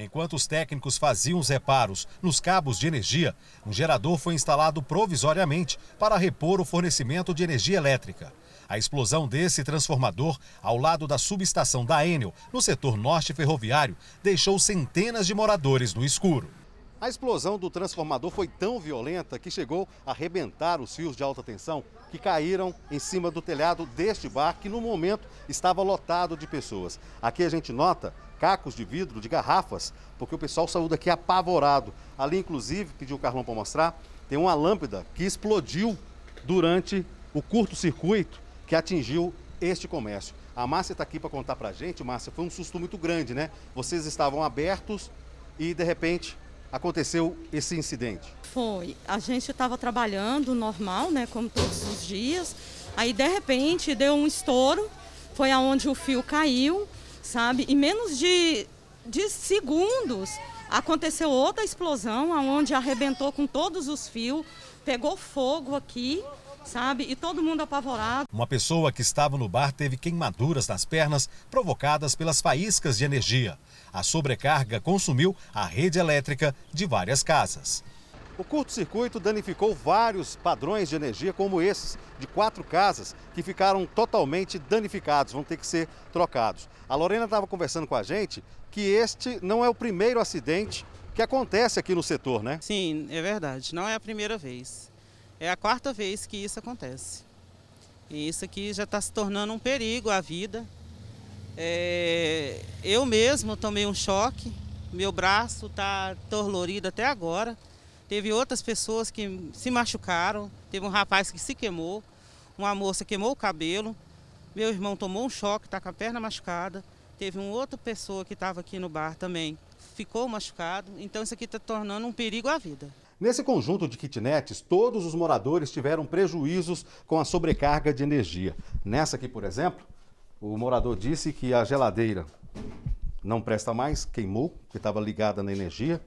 Enquanto os técnicos faziam os reparos nos cabos de energia, um gerador foi instalado provisoriamente para repor o fornecimento de energia elétrica. A explosão desse transformador, ao lado da subestação da Enel, no setor norte ferroviário, deixou centenas de moradores no escuro. A explosão do transformador foi tão violenta que chegou a arrebentar os fios de alta tensão que caíram em cima do telhado deste bar, que no momento estava lotado de pessoas. Aqui a gente nota cacos de vidro, de garrafas, porque o pessoal saiu daqui apavorado. Ali, inclusive, pediu o Carlão para mostrar, tem uma lâmpada que explodiu durante o curto-circuito que atingiu este comércio. A Márcia está aqui para contar para a gente. Márcia, foi um susto muito grande, né? Vocês estavam abertos e, de repente, aconteceu esse incidente? Foi. A gente estava trabalhando normal, né, como todos os dias. Aí de repente deu um estouro, foi aonde o fio caiu, sabe? E menos de, de segundos aconteceu outra explosão, aonde arrebentou com todos os fios, pegou fogo aqui sabe? E todo mundo apavorado. Uma pessoa que estava no bar teve queimaduras nas pernas provocadas pelas faíscas de energia. A sobrecarga consumiu a rede elétrica de várias casas. O curto-circuito danificou vários padrões de energia, como esses, de quatro casas, que ficaram totalmente danificados, vão ter que ser trocados. A Lorena estava conversando com a gente que este não é o primeiro acidente que acontece aqui no setor, né? Sim, é verdade. Não é a primeira vez. É a quarta vez que isso acontece. E isso aqui já está se tornando um perigo à vida. É, eu mesmo tomei um choque, meu braço está torlorido até agora. Teve outras pessoas que se machucaram, teve um rapaz que se queimou, uma moça queimou o cabelo, meu irmão tomou um choque, está com a perna machucada. Teve uma outra pessoa que estava aqui no bar também, ficou machucado. Então isso aqui está tornando um perigo à vida. Nesse conjunto de kitnets, todos os moradores tiveram prejuízos com a sobrecarga de energia. Nessa aqui, por exemplo, o morador disse que a geladeira não presta mais, queimou, porque estava ligada na energia.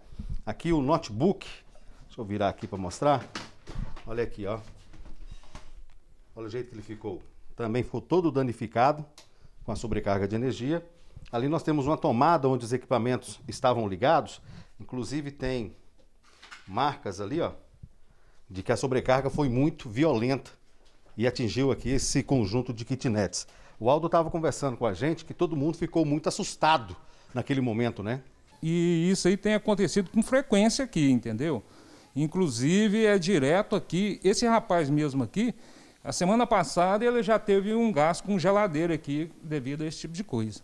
Aqui o notebook, deixa eu virar aqui para mostrar. Olha aqui, ó. Olha o jeito que ele ficou. Também ficou todo danificado com a sobrecarga de energia. Ali nós temos uma tomada onde os equipamentos estavam ligados. Inclusive tem marcas ali, ó, de que a sobrecarga foi muito violenta e atingiu aqui esse conjunto de kitnets. O Aldo estava conversando com a gente que todo mundo ficou muito assustado naquele momento, né? E isso aí tem acontecido com frequência aqui, entendeu? Inclusive é direto aqui. Esse rapaz mesmo aqui, a semana passada ele já teve um gasto com geladeira aqui devido a esse tipo de coisa.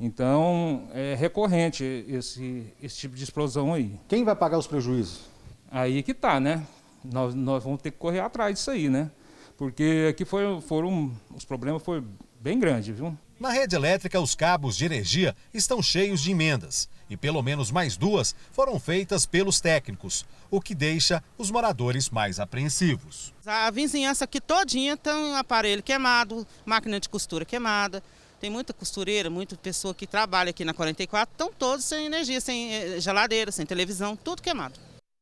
Então é recorrente esse, esse tipo de explosão aí. Quem vai pagar os prejuízos? Aí que tá, né? Nós, nós vamos ter que correr atrás disso aí, né? Porque aqui foi, foram. Os problemas foram bem grandes, viu? Na rede elétrica, os cabos de energia estão cheios de emendas e pelo menos mais duas foram feitas pelos técnicos, o que deixa os moradores mais apreensivos. A vizinhança aqui todinha tem um aparelho queimado, máquina de costura queimada, tem muita costureira, muita pessoa que trabalha aqui na 44, estão todos sem energia, sem eh, geladeira, sem televisão, tudo queimado.